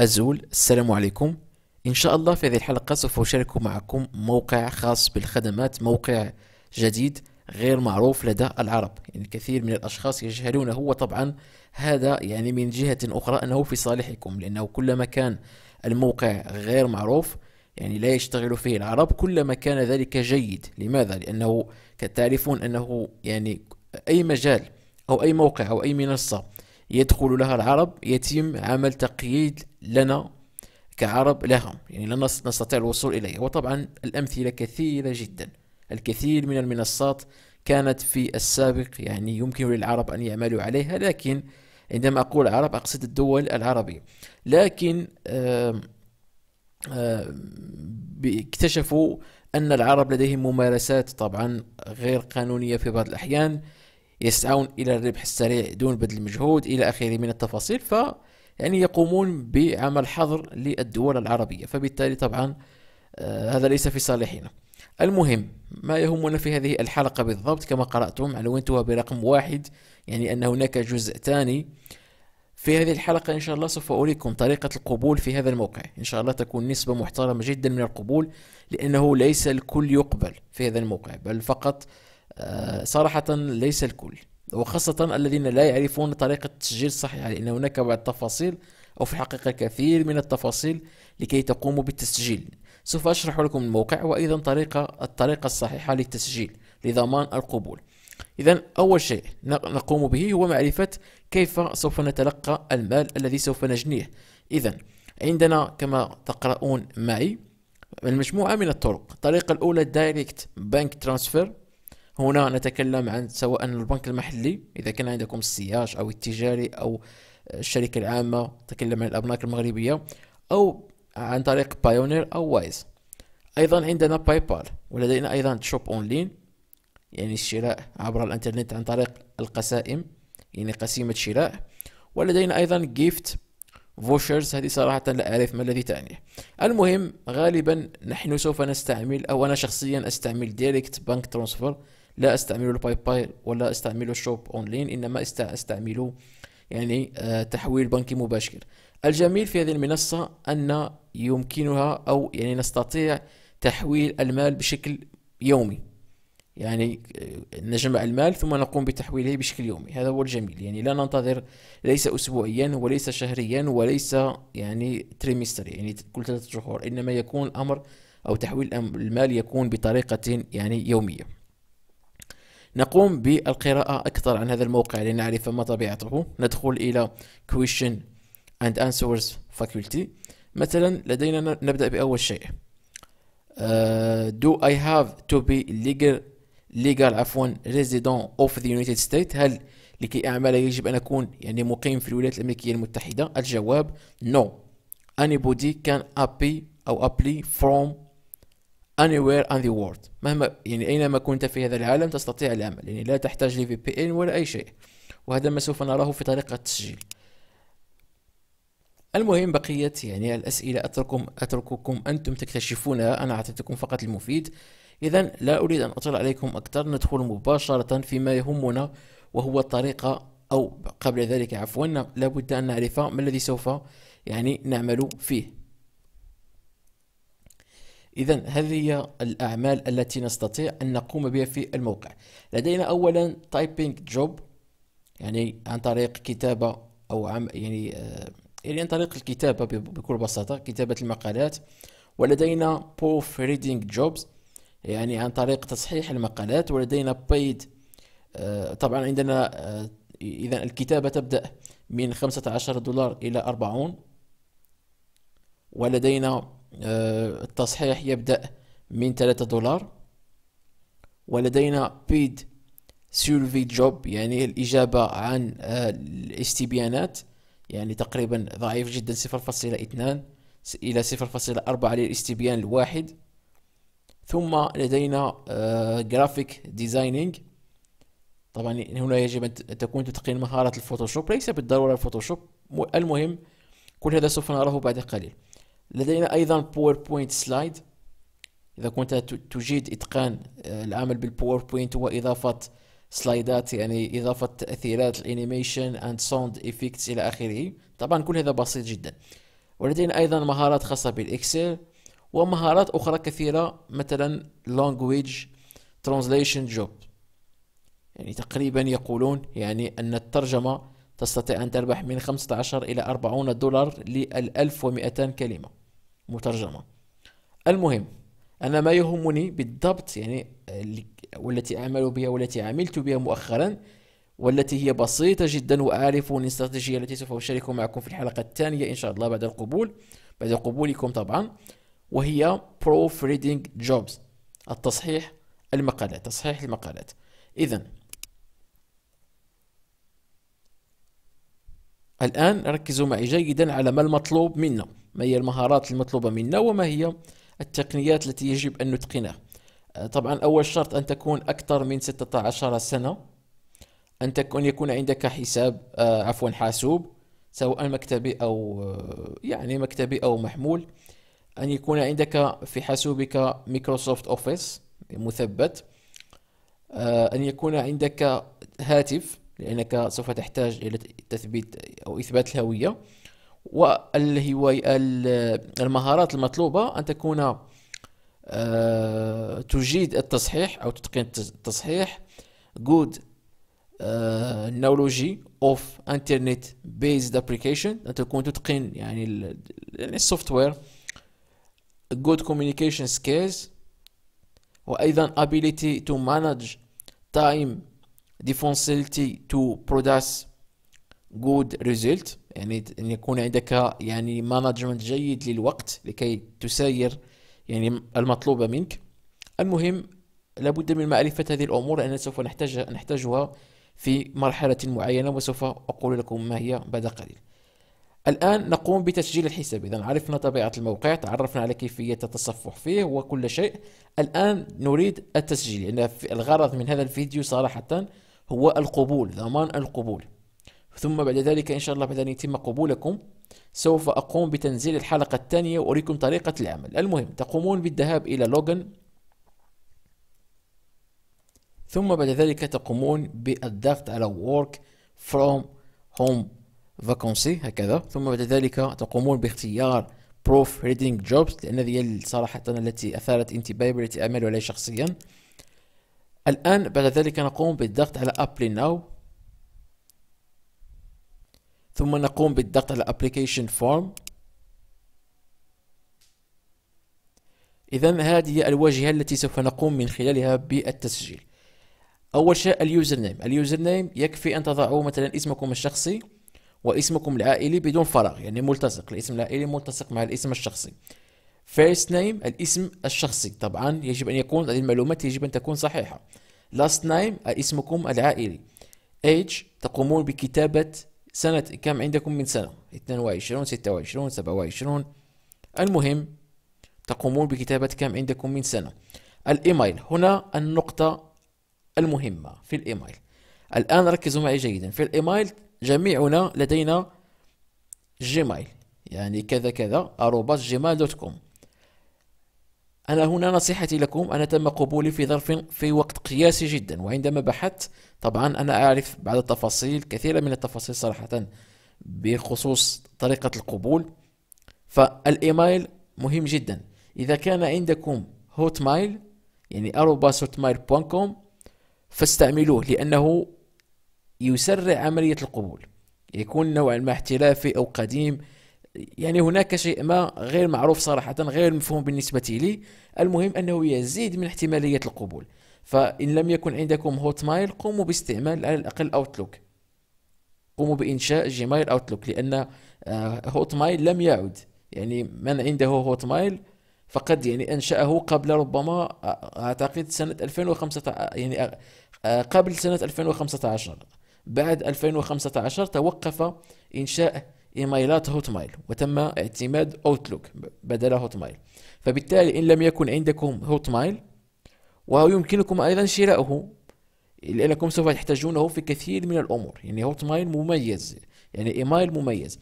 أزول السلام عليكم إن شاء الله في هذه الحلقة سوف أشارك معكم موقع خاص بالخدمات موقع جديد غير معروف لدى العرب يعني كثير من الأشخاص يجهلونه وطبعا هذا يعني من جهة أخرى أنه في صالحكم لأنه كلما كان الموقع غير معروف يعني لا يشتغل فيه العرب كلما كان ذلك جيد لماذا؟ لأنه كتعرفون أنه يعني أي مجال أو أي موقع أو أي منصة يدخل لها العرب يتم عمل تقييد لنا كعرب لها يعني لن نستطيع الوصول إليها وطبعا الأمثلة كثيرة جدا الكثير من المنصات كانت في السابق يعني يمكن للعرب أن يعملوا عليها لكن عندما أقول عرب أقصد الدول العربية لكن اكتشفوا أن العرب لديهم ممارسات طبعا غير قانونية في بعض الأحيان يسعون إلى الربح السريع دون بذل مجهود إلى آخره من التفاصيل ف يعني يقومون بعمل حظر للدول العربية فبالتالي طبعا آه، هذا ليس في صالحنا المهم ما يهمنا في هذه الحلقة بالضبط كما قرأتم علونتها برقم واحد يعني أن هناك جزء ثاني في هذه الحلقة إن شاء الله سوف أريكم طريقة القبول في هذا الموقع إن شاء الله تكون نسبة محترمة جدا من القبول لأنه ليس الكل يقبل في هذا الموقع بل فقط آه، صراحة ليس الكل وخاصة الذين لا يعرفون طريقة التسجيل الصحيحة لأن يعني هناك بعض التفاصيل أو في الحقيقة كثير من التفاصيل لكي تقوموا بالتسجيل سوف أشرح لكم الموقع وأيضا طريقة الطريقة الصحيحة للتسجيل لضمان القبول إذا أول شيء نقوم به هو معرفة كيف سوف نتلقى المال الذي سوف نجنيه إذا عندنا كما تقرؤون معي المجموعة من الطرق الطريقة الأولى Direct بنك ترانسفير هنا نتكلم عن سواء البنك المحلي إذا كان عندكم السياج أو التجاري أو الشركة العامة تكلم عن الأبناك المغربية أو عن طريق بايونير أو وايز أيضا عندنا باي بال ولدينا أيضا شوب أونلاين يعني الشراء عبر الإنترنت عن طريق القسائم يعني قسيمة شراء ولدينا أيضا جيفت فوشرز هذه صراحة لا أعرف ما الذي تعنيه المهم غالبا نحن سوف نستعمل أو أنا شخصيا أستعمل ديريكت بنك ترانسفر لا استعمل الباي باي ولا استعمل الشوب اونلاين انما استعمل يعني آه، تحويل بنكي مباشر الجميل في هذه المنصة أن يمكنها أو يعني نستطيع تحويل المال بشكل يومي يعني آه، نجمع المال ثم نقوم بتحويله بشكل يومي هذا هو الجميل يعني لا ننتظر ليس أسبوعيا وليس شهريا وليس يعني تريمستري يعني كل ثلاثة شهور إنما يكون الأمر أو تحويل المال يكون بطريقة يعني يومية نقوم بالقراءة أكثر عن هذا الموقع لنعرف ما طبيعته ندخل إلى question and answers faculty مثلا لدينا نبدأ بأول شيء uh, do I have to be legal legal عفوا resident of the United States هل لكي أعمل يجب أن أكون يعني مقيم في الولايات الأمريكية المتحدة الجواب no anybody can apply أو apply from anywhere in the world مهما يعني أينما كنت في هذا العالم تستطيع العمل يعني لا تحتاج لفي بي ان ولا أي شيء وهذا ما سوف نراه في طريقة التسجيل المهم بقية يعني الأسئلة أترككم أترككم أنتم تكتشفونها أنا أعطيتكم فقط المفيد إذا لا أريد أن أطيل عليكم أكثر ندخل مباشرة فيما يهمنا وهو الطريقة أو قبل ذلك عفوا لابد أن نعرف ما الذي سوف يعني نعمل فيه إذا هذه هي الأعمال التي نستطيع أن نقوم بها في الموقع لدينا أولا تايبينج جوب يعني عن طريق كتابة أو عم يعني آه، يعني عن طريق الكتابة بكل بساطة كتابة المقالات ولدينا بوف ريدينج جوبز يعني عن طريق تصحيح المقالات ولدينا بيد آه، طبعا عندنا آه، إذا الكتابة تبدأ من 15 دولار إلى 40 ولدينا آه، التصحيح يبدأ من 3 دولار ولدينا بيد سيرفي جوب يعني الإجابة عن آه، الاستبيانات يعني تقريبا ضعيف جدا 0.2 إلى 0.4 للاستبيان الواحد ثم لدينا جرافيك آه، ديزايننج طبعا هنا يجب أن تكون تتقين مهارة الفوتوشوب ليس بالضرورة الفوتوشوب المهم كل هذا سوف نراه بعد قليل لدينا أيضا باوربوينت سلايد إذا كنت تجيد إتقان آه، العمل بالباوربوينت وإضافة سلايدات يعني إضافة تأثيرات الأنيميشن أند ساوند إفكتس إلى آخره طبعا كل هذا بسيط جدا ولدينا أيضا مهارات خاصة بالإكسل ومهارات أخرى كثيرة مثلا لانجويج ترانزليشن جوب يعني تقريبا يقولون يعني أن الترجمة تستطيع أن تربح من 15 إلى 40 دولار لل 1200 كلمة مترجمة المهم أنا ما يهمني بالضبط يعني والتي أعمل بها والتي عملت بها مؤخرا والتي هي بسيطة جدا وأعرف الاستراتيجية التي سوف أشارك معكم في الحلقة الثانية إن شاء الله بعد القبول بعد قبولكم طبعا وهي بروف ريدينج جوبز التصحيح المقالات تصحيح المقالات إذا الآن ركزوا معي جيدا على ما المطلوب منا ما هي المهارات المطلوبة منا وما هي التقنيات التي يجب أن نتقنها آه، طبعا أول شرط أن تكون أكثر من 16 سنة أن تكون يكون عندك حساب آه، عفوا حاسوب سواء مكتبي أو آه، يعني مكتبي أو محمول أن يكون عندك في حاسوبك مايكروسوفت أوفيس مثبت أن يكون عندك هاتف لأنك سوف تحتاج إلى تثبيت أو إثبات الهوية والهواية المهارات المطلوبة أن تكون آه، تجيد التصحيح أو تتقن التصحيح good knowledge آه، of internet based application أن تكون تتقن يعني يعني السوفت وير good communication skills وأيضا ability to manage time ديفونسيلتي to بروداس good result يعني ان يكون عندك يعني مانجمنت جيد للوقت لكي تساير يعني المطلوب منك المهم لابد من معرفة هذه الأمور لأن سوف نحتاجها نحتاجها في مرحلة معينة وسوف أقول لكم ما هي بعد قليل الآن نقوم بتسجيل الحساب إذا عرفنا طبيعة الموقع تعرفنا على كيفية التصفح فيه وكل شيء الآن نريد التسجيل لأن يعني الغرض من هذا الفيديو صراحة هو القبول ضمان القبول ثم بعد ذلك إن شاء الله بعد أن يتم قبولكم سوف أقوم بتنزيل الحلقة الثانية وأريكم طريقة العمل المهم تقومون بالذهاب إلى لوجن ثم بعد ذلك تقومون بالضغط على work from home vacancy هكذا ثم بعد ذلك تقومون باختيار proof reading jobs لأن هذه صراحة التي أثارت انتباهي والتي أعمل عليها شخصيا الآن بعد ذلك نقوم بالضغط على Apply Now ثم نقوم بالضغط على Application Form إذا هذه هي الواجهة التي سوف نقوم من خلالها بالتسجيل أول شيء اليوزر نيم اليوزر نيم يكفي أن تضعوا مثلا اسمكم الشخصي واسمكم العائلي بدون فراغ يعني ملتصق الاسم العائلي ملتصق مع الاسم الشخصي فيرست نيم الاسم الشخصي طبعا يجب أن يكون هذه المعلومات يجب أن تكون صحيحة لاست نيم اسمكم العائلي ايج تقومون بكتابة سنة كم عندكم من سنة 22 26 27 المهم تقومون بكتابة كم عندكم من سنة الإيميل هنا النقطة المهمة في الإيميل الآن ركزوا معي جيدا في الإيميل جميعنا لدينا جيميل يعني كذا كذا اروبات جيميل دوت كوم أنا هنا نصيحتي لكم أنا تم قبولي في ظرف في وقت قياسي جدا وعندما بحثت طبعا أنا أعرف بعض التفاصيل كثيرة من التفاصيل صراحة بخصوص طريقة القبول فالإيميل مهم جدا إذا كان عندكم هوت مايل يعني arobasotmail.com هوت فاستعملوه لأنه يسرع عملية القبول يكون نوعا ما احترافي أو قديم يعني هناك شيء ما غير معروف صراحة غير مفهوم بالنسبة لي المهم أنه يزيد من احتمالية القبول فإن لم يكن عندكم هوت مايل قوموا باستعمال على الأقل أوتلوك قوموا بإنشاء جيميل أوتلوك لأن آه، هوت مايل لم يعد يعني من عنده هوت مايل فقد يعني أنشأه قبل ربما آه، أعتقد سنة 2015 يعني آه، قبل سنة 2015 بعد 2015 توقف إنشاء إيميلات هوت مايل وتم اعتماد أوتلوك بدل هوت مايل فبالتالي إن لم يكن عندكم هوت مايل ويمكنكم أيضا شراؤه لأنكم سوف تحتاجونه في كثير من الأمور يعني هوت مايل مميز يعني إيميل مميز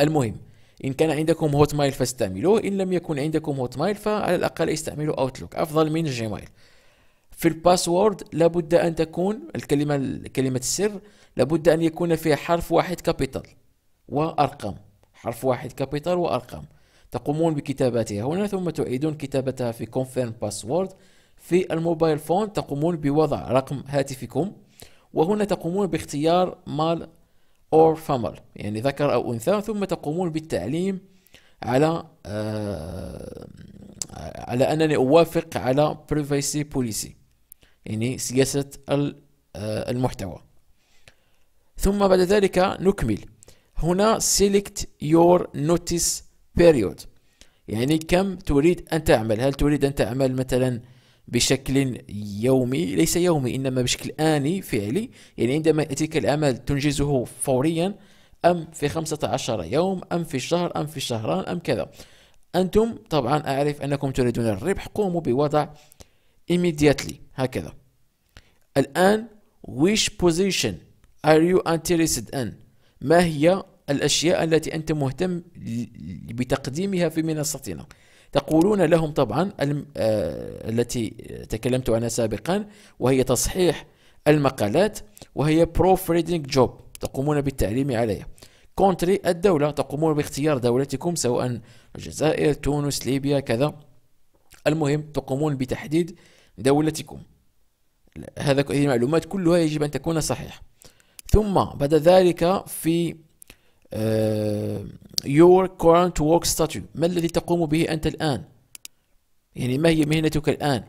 المهم إن كان عندكم هوت مايل فاستعملوه إن لم يكن عندكم هوت مايل فعلى الأقل استعملوا أوتلوك أفضل من جيميل في الباسورد لابد أن تكون الكلمة كلمة السر لابد أن يكون فيها حرف واحد كابيتال وأرقام حرف واحد كابيتال وأرقام تقومون بكتابتها هنا ثم تعيدون كتابتها في كونفيرم باسورد في الموبايل فون تقومون بوضع رقم هاتفكم وهنا تقومون باختيار مال أو فامل يعني ذكر أو أنثى ثم تقومون بالتعليم على آه على أنني أوافق على privacy بوليسي يعني سياسة آه، المحتوى ثم بعد ذلك نكمل هنا select your notice period يعني كم تريد أن تعمل هل تريد أن تعمل مثلا بشكل يومي ليس يومي إنما بشكل آني فعلي يعني عندما يأتيك العمل تنجزه فوريا أم في 15 يوم أم في الشهر أم في الشهران أم كذا أنتم طبعا أعرف أنكم تريدون الربح قوموا بوضع immediately هكذا الآن which position are you interested in ما هي الأشياء التي أنت مهتم بتقديمها في منصتنا تقولون لهم طبعا آه، التي تكلمت عنها سابقا وهي تصحيح المقالات وهي بروف ريدنج جوب تقومون بالتعليم عليها كونتري الدولة تقومون باختيار دولتكم سواء الجزائر تونس ليبيا كذا المهم تقومون بتحديد دولتكم هذا هذه المعلومات كلها يجب أن تكون صحيحة ثم بعد ذلك في آه, your current work status ما الذي تقوم به أنت الآن يعني ما هي مهنتك الآن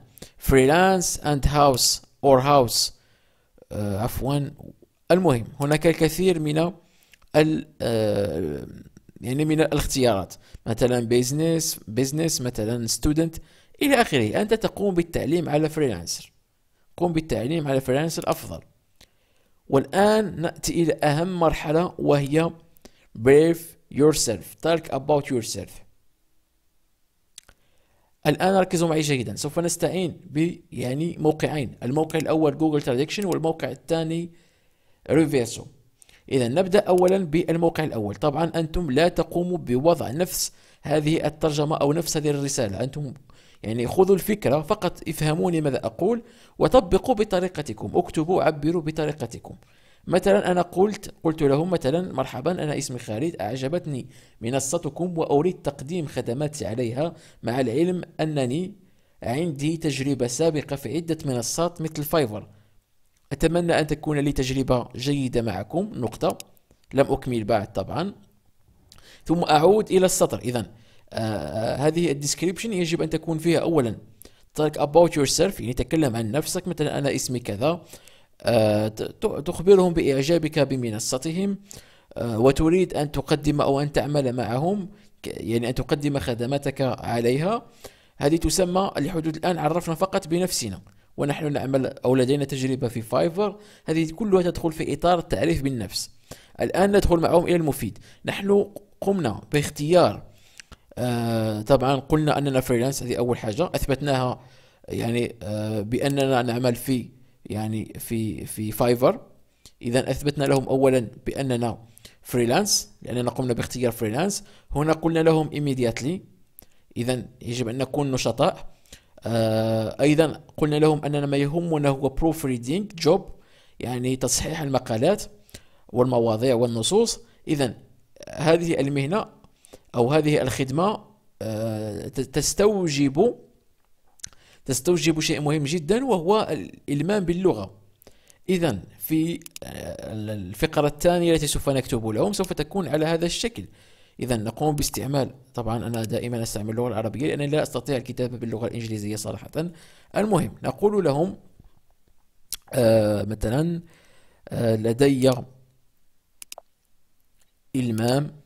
freelance and house or house uh, عفوا المهم هناك الكثير من ال آه، يعني من الاختيارات مثلا بيزنس بيزنس مثلا ستودنت الى اخره انت تقوم بالتعليم على فريلانسر قوم بالتعليم على فريلانسر افضل والآن نأتي إلى أهم مرحلة وهي brave yourself talk about yourself الآن ركزوا معي جيدا سوف نستعين ب يعني موقعين الموقع الأول جوجل ترادكشن والموقع الثاني ريفيرسو إذا نبدأ أولا بالموقع الأول طبعا أنتم لا تقوموا بوضع نفس هذه الترجمة أو نفس هذه الرسالة أنتم يعني خذوا الفكرة فقط افهموني ماذا أقول وطبقوا بطريقتكم اكتبوا عبروا بطريقتكم مثلا أنا قلت قلت لهم مثلا مرحبا أنا اسمي خالد أعجبتني منصتكم وأريد تقديم خدماتي عليها مع العلم أنني عندي تجربة سابقة في عدة منصات مثل فايفر أتمنى أن تكون لي تجربة جيدة معكم نقطة لم أكمل بعد طبعا ثم أعود إلى السطر إذا آه، هذه الديسكريبشن يجب أن تكون فيها أولا تلك يور سيلف يعني تكلم عن نفسك مثلا أنا اسمي كذا آه، تخبرهم بإعجابك بمنصتهم آه، وتريد أن تقدم أو أن تعمل معهم يعني أن تقدم خدماتك عليها هذه تسمى لحدود الآن عرفنا فقط بنفسنا ونحن نعمل أو لدينا تجربة في فايفر هذه كلها تدخل في إطار التعريف بالنفس الآن ندخل معهم إلى المفيد نحن قمنا باختيار آه طبعا قلنا اننا فريلانس هذه اول حاجه اثبتناها يعني آه باننا نعمل في يعني في في فايفر اذا اثبتنا لهم اولا باننا فريلانس لاننا قمنا باختيار فريلانس هنا قلنا لهم immediately اذا يجب ان نكون نشطاء آه ايضا قلنا لهم اننا ما يهمنا هو بروف ريدينج جوب يعني تصحيح المقالات والمواضيع والنصوص اذا هذه المهنه أو هذه الخدمة آه، تستوجب تستوجب شيء مهم جدا وهو الإلمام باللغة إذا في آه، الفقرة الثانية التي سوف نكتب لهم سوف تكون على هذا الشكل إذا نقوم باستعمال طبعا أنا دائما أستعمل اللغة العربية لأنني لا أستطيع الكتابة باللغة الإنجليزية صراحة المهم نقول لهم آه مثلا آه لدي إلمام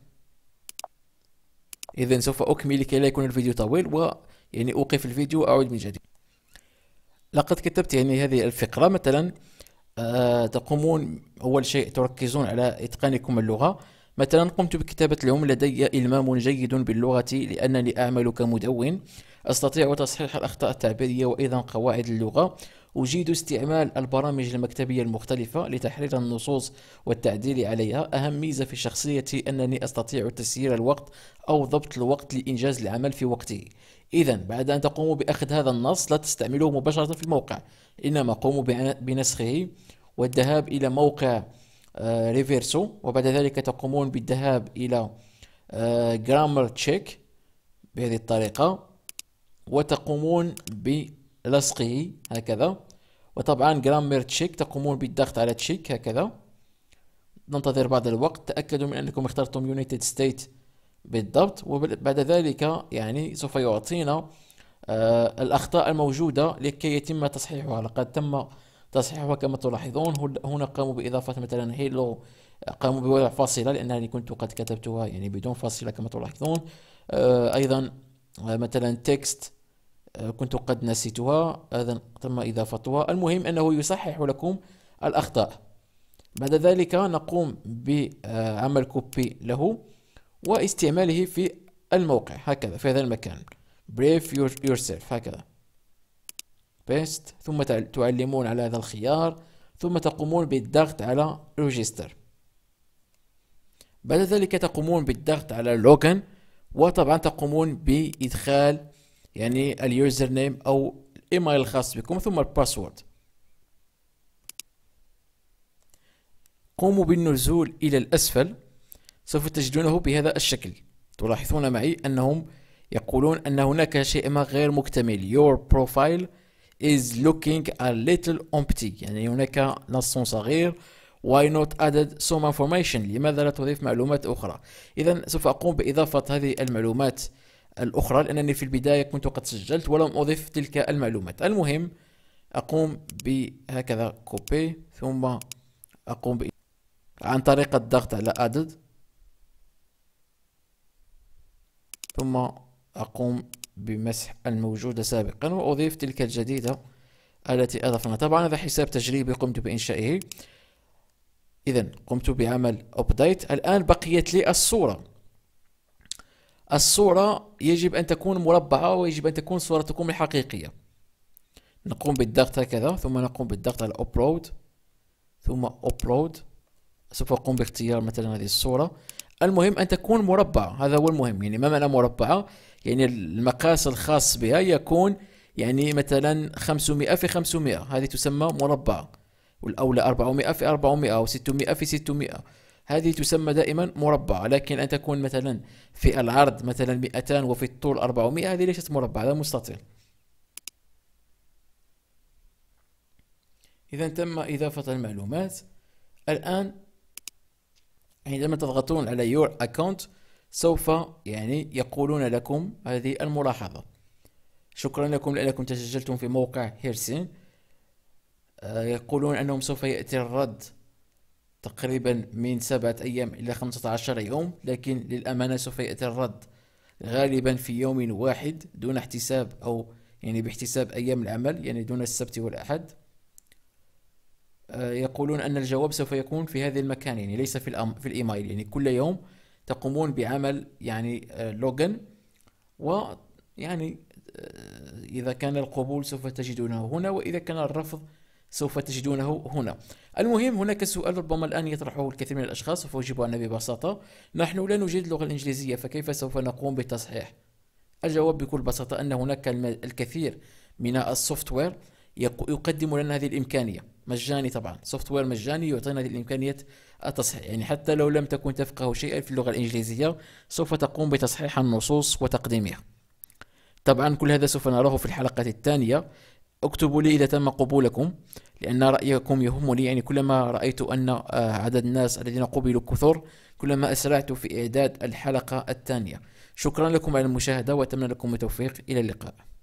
إذا سوف أكمل لكي لا يكون الفيديو طويل و يعني أوقف الفيديو وأعود من جديد لقد كتبت يعني هذه الفقرة مثلا آه تقومون أول شيء تركزون على إتقانكم اللغة مثلا قمت بكتابة اليوم لدي إلمام جيد باللغة لأنني أعمل كمدون أستطيع تصحيح الأخطاء التعبيرية وأيضا قواعد اللغة أجيد استعمال البرامج المكتبية المختلفة لتحرير النصوص والتعديل عليها أهم ميزة في شخصيتي أنني أستطيع تسيير الوقت أو ضبط الوقت لإنجاز العمل في وقته إذا بعد أن تقوموا بأخذ هذا النص لا تستعملوه مباشرة في الموقع إنما قوموا بنسخه والذهاب إلى موقع آه، ريفيرسو وبعد ذلك تقومون بالذهاب إلى جرامر آه، تشيك بهذه الطريقة وتقومون ب لصقه هكذا وطبعا جرامر تشيك تقومون بالضغط على تشيك هكذا ننتظر بعض الوقت تأكدوا من أنكم اخترتم يونايتد ستيت بالضبط وبعد ذلك يعني سوف يعطينا آه الأخطاء الموجودة لكي يتم تصحيحها لقد تم تصحيحها كما تلاحظون هنا قاموا بإضافة مثلا هيلو قاموا بوضع فاصلة لأنني كنت قد كتبتها يعني بدون فاصلة كما تلاحظون آه أيضا آه، مثلا تكست كنت قد نسيتها هذا تم إضافتها المهم أنه يصحح لكم الأخطاء بعد ذلك نقوم بعمل كوبي له واستعماله في الموقع هكذا في هذا المكان brief yourself هكذا بيست ثم تعلمون على هذا الخيار ثم تقومون بالضغط على register بعد ذلك تقومون بالضغط على login وطبعا تقومون بإدخال يعني اليوزر نيم او الايميل الخاص بكم ثم الباسورد قوموا بالنزول الى الاسفل سوف تجدونه بهذا الشكل تلاحظون معي انهم يقولون ان هناك شيء ما غير مكتمل your profile is looking a little empty يعني هناك نص صغير why not added some information لماذا لا تضيف معلومات أخرى إذا سوف أقوم بإضافة هذه المعلومات الأخرى لأنني في البداية كنت قد سجلت ولم أضف تلك المعلومات المهم أقوم بهكذا كوبي ثم أقوم عن طريق الضغط على ادد ثم أقوم بمسح الموجودة سابقا وأضيف تلك الجديدة التي أضفنا طبعا هذا حساب تجريبي قمت بإنشائه إذا قمت بعمل أبديت الآن بقيت لي الصورة الصورة يجب أن تكون مربعة ويجب أن تكون صورتكم الحقيقية نقوم بالضغط هكذا ثم نقوم بالضغط على Upload ثم Upload سوف أقوم باختيار مثلا هذه الصورة المهم أن تكون مربعة هذا هو المهم يعني ما معنى مربعة يعني المقاس الخاص بها يكون يعني مثلا 500 في 500 هذه تسمى مربعة والأولى 400 في 400 و600 في 600 هذه تسمى دائما مربع لكن أن تكون مثلا في العرض مثلا 200 وفي الطول 400 هذه ليست مربع هذا مستطيل إذا تم إضافة المعلومات الآن عندما تضغطون على your account سوف يعني يقولون لكم هذه الملاحظة شكرا لكم لأنكم تسجلتم في موقع هيرسين آه، يقولون أنهم سوف يأتي الرد تقريبا من سبعة أيام إلى 15 يوم لكن للأمانة سوف يأتي الرد غالبا في يوم واحد دون احتساب أو يعني باحتساب أيام العمل يعني دون السبت والأحد آه، يقولون أن الجواب سوف يكون في هذا المكان يعني ليس في, الأم في الإيميل يعني كل يوم تقومون بعمل يعني آه، لوجن ويعني آه، إذا كان القبول سوف تجدونه هنا وإذا كان الرفض سوف تجدونه هنا المهم هناك سؤال ربما الآن يطرحه الكثير من الأشخاص فأجيب عنه ببساطة نحن لا نجيد اللغة الإنجليزية فكيف سوف نقوم بالتصحيح الجواب بكل بساطة أن هناك الكثير من السوفتوير يقدم لنا هذه الإمكانية مجاني طبعا سوفتوير مجاني يعطينا هذه الإمكانية التصحيح يعني حتى لو لم تكن تفقه شيئا في اللغة الإنجليزية سوف تقوم بتصحيح النصوص وتقديمها طبعا كل هذا سوف نراه في الحلقة الثانية اكتبوا لي إذا تم قبولكم لأن رأيكم يهم لي يعني كلما رأيت أن آه، عدد الناس الذين قبلوا كثر كلما أسرعت في إعداد الحلقة الثانية شكرا لكم على المشاهدة وأتمنى لكم التوفيق إلى اللقاء